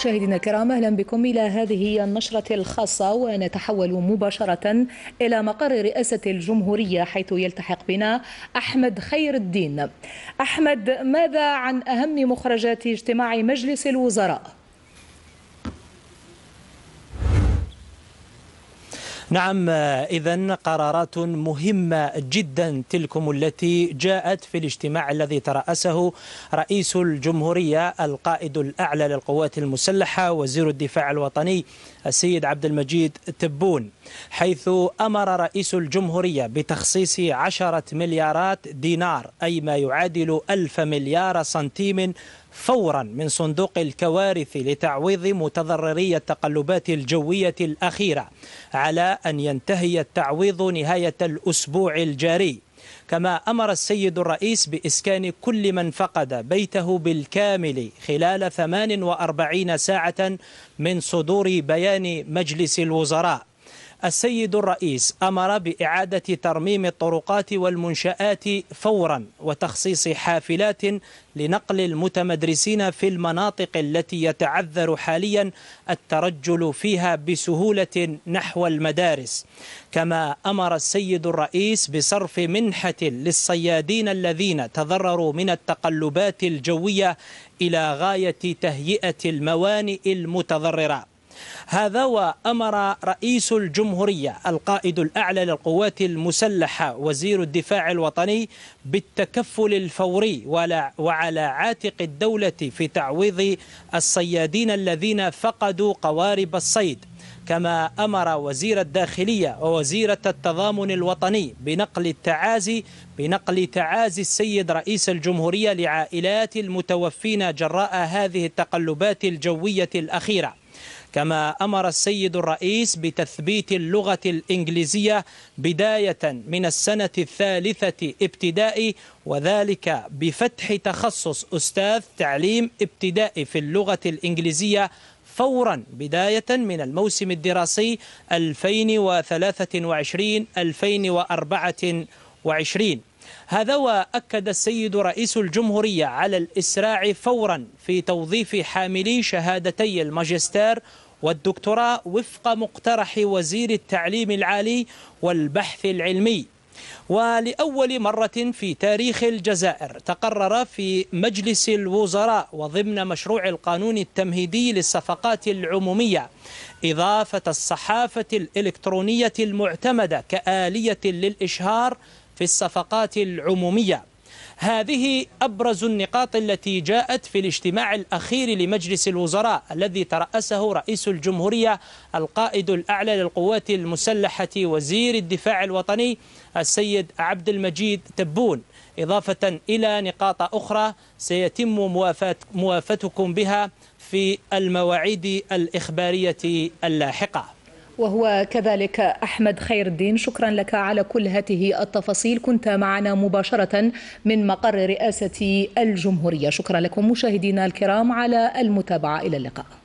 مشاهدينا الكرام اهلا بكم الى هذه النشره الخاصه ونتحول مباشره الى مقر رئاسه الجمهوريه حيث يلتحق بنا احمد خير الدين. احمد ماذا عن اهم مخرجات اجتماع مجلس الوزراء؟ نعم آه، إذا قرارات مهمة جدا تلكم التي جاءت في الاجتماع الذي ترأسه رئيس الجمهورية القائد الأعلى للقوات المسلحة وزير الدفاع الوطني السيد عبد المجيد تبون حيث أمر رئيس الجمهورية بتخصيص عشرة مليارات دينار أي ما يعادل ألف مليار سنتيم فورا من صندوق الكوارث لتعويض متضرري التقلبات الجوية الأخيرة على أن ينتهي التعويض نهاية الأسبوع الجاري كما أمر السيد الرئيس بإسكان كل من فقد بيته بالكامل خلال 48 ساعة من صدور بيان مجلس الوزراء السيد الرئيس أمر بإعادة ترميم الطرقات والمنشآت فورا وتخصيص حافلات لنقل المتمدرسين في المناطق التي يتعذر حاليا الترجل فيها بسهولة نحو المدارس كما أمر السيد الرئيس بصرف منحة للصيادين الذين تضرروا من التقلبات الجوية إلى غاية تهيئة الموانئ المتضررة هذا وأمر رئيس الجمهورية القائد الأعلى للقوات المسلحة وزير الدفاع الوطني بالتكفل الفوري وعلى عاتق الدولة في تعويض الصيادين الذين فقدوا قوارب الصيد كما أمر وزير الداخلية ووزيرة التضامن الوطني بنقل التعازي بنقل تعازي السيد رئيس الجمهورية لعائلات المتوفين جراء هذه التقلبات الجوية الأخيرة كما أمر السيد الرئيس بتثبيت اللغة الإنجليزية بداية من السنة الثالثة ابتدائي وذلك بفتح تخصص أستاذ تعليم ابتدائي في اللغة الإنجليزية فورا بداية من الموسم الدراسي 2023 2024 هذا وأكد السيد رئيس الجمهورية على الإسراع فورا في توظيف حاملي شهادتي الماجستير والدكتوراه وفق مقترح وزير التعليم العالي والبحث العلمي ولأول مرة في تاريخ الجزائر تقرر في مجلس الوزراء وضمن مشروع القانون التمهيدي للصفقات العمومية إضافة الصحافة الإلكترونية المعتمدة كآلية للإشهار في الصفقات العمومية هذه أبرز النقاط التي جاءت في الاجتماع الأخير لمجلس الوزراء الذي ترأسه رئيس الجمهورية القائد الأعلى للقوات المسلحة وزير الدفاع الوطني السيد عبد المجيد تبون إضافة إلى نقاط أخرى سيتم موافات موافاتكم بها في المواعيد الإخبارية اللاحقة وهو كذلك أحمد خير الدين شكرا لك على كل هذه التفاصيل كنت معنا مباشرة من مقر رئاسة الجمهورية شكرا لكم مشاهدينا الكرام على المتابعة إلى اللقاء